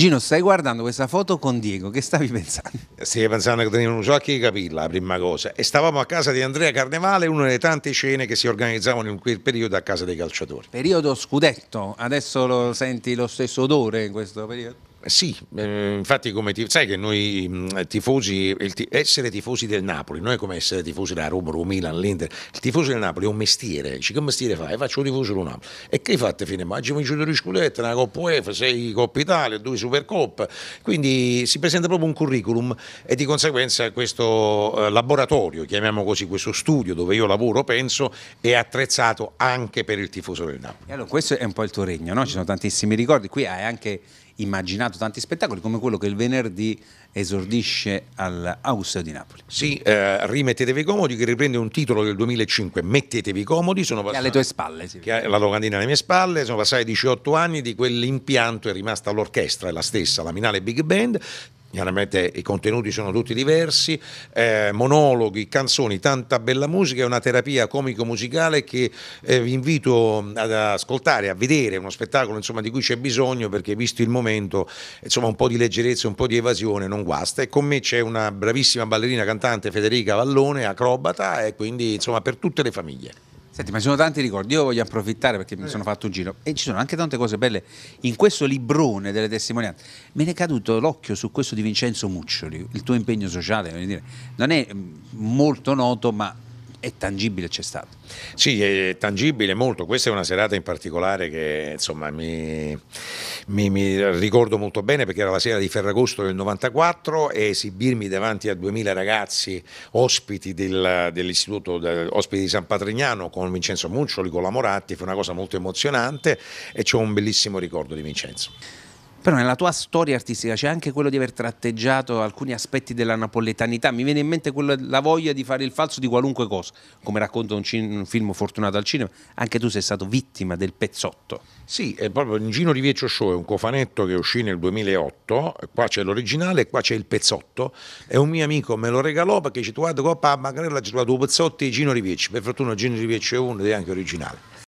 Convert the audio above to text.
Gino, stai guardando questa foto con Diego, che stavi pensando? Stavi pensando che tenevano giochi di capilla, la prima cosa. E stavamo a casa di Andrea Carnevale, una delle tante cene che si organizzavano in quel periodo a casa dei calciatori. Periodo scudetto, adesso lo senti lo stesso odore in questo periodo? Sì, eh, infatti come ti, sai che noi mm, tifosi, il, essere tifosi del Napoli non è come essere tifosi della Roma, Roma, Milan, l'Inter, il tifoso del Napoli è un mestiere, dici che mestiere fai? Faccio tifoso del Napoli e che hai fatto fine maggio? Vinci di scudetti, una Coppa UEFA, sei Coppa Italia, due Supercoppa, quindi si presenta proprio un curriculum e di conseguenza questo eh, laboratorio, chiamiamo così, questo studio dove io lavoro penso è attrezzato anche per il tifoso del Napoli. E allora questo è un po' il tuo regno, no? ci sono tantissimi ricordi, qui hai anche immaginato coordinato tanti spettacoli come quello che il venerdì esordisce al di Napoli. Sì, eh, rimettetevi comodi che riprende un titolo del 2005, mettetevi comodi, sono passati, alle tue spalle, sì. che la locandina alle mie spalle, sono passati 18 anni di quell'impianto è rimasta l'orchestra, è la stessa, la Minale Big Band, chiaramente i contenuti sono tutti diversi, eh, monologhi, canzoni, tanta bella musica, è una terapia comico-musicale che eh, vi invito ad ascoltare, a vedere, è uno spettacolo insomma, di cui c'è bisogno perché visto il momento insomma, un po' di leggerezza, un po' di evasione non guasta e con me c'è una bravissima ballerina cantante Federica Vallone, acrobata e quindi insomma, per tutte le famiglie. Senti, ma ci sono tanti ricordi, io voglio approfittare perché mi eh. sono fatto un giro e ci sono anche tante cose belle in questo librone delle testimonianze. Me ne è caduto l'occhio su questo di Vincenzo Muccioli, il tuo impegno sociale, non è mm, molto noto ma è tangibile c'è stato. Sì, è tangibile molto. Questa è una serata in particolare che insomma, mi, mi, mi, ricordo molto bene perché era la sera di Ferragosto del 94 e esibirmi davanti a 2000 ragazzi ospiti del, dell'istituto ospiti di San Patrignano con Vincenzo Muccioli, con la Moratti, fu una cosa molto emozionante e c'è un bellissimo ricordo di Vincenzo. Però nella tua storia artistica c'è anche quello di aver tratteggiato alcuni aspetti della napoletanità. Mi viene in mente quella, la voglia di fare il falso di qualunque cosa, come racconta un, cin- un film fortunato al cinema. Anche tu sei stato vittima del pezzotto. Sì, è proprio in Gino Rivieccio Show è un cofanetto che uscì nel 2008. Qua c'è l'originale, qua c'è il pezzotto. E un mio amico me lo regalò perché ci guarda, papà, magari l'ha trovato due pezzotti di Gino Riveccio. Per fortuna Gino Rivieccio è uno ed è anche originale.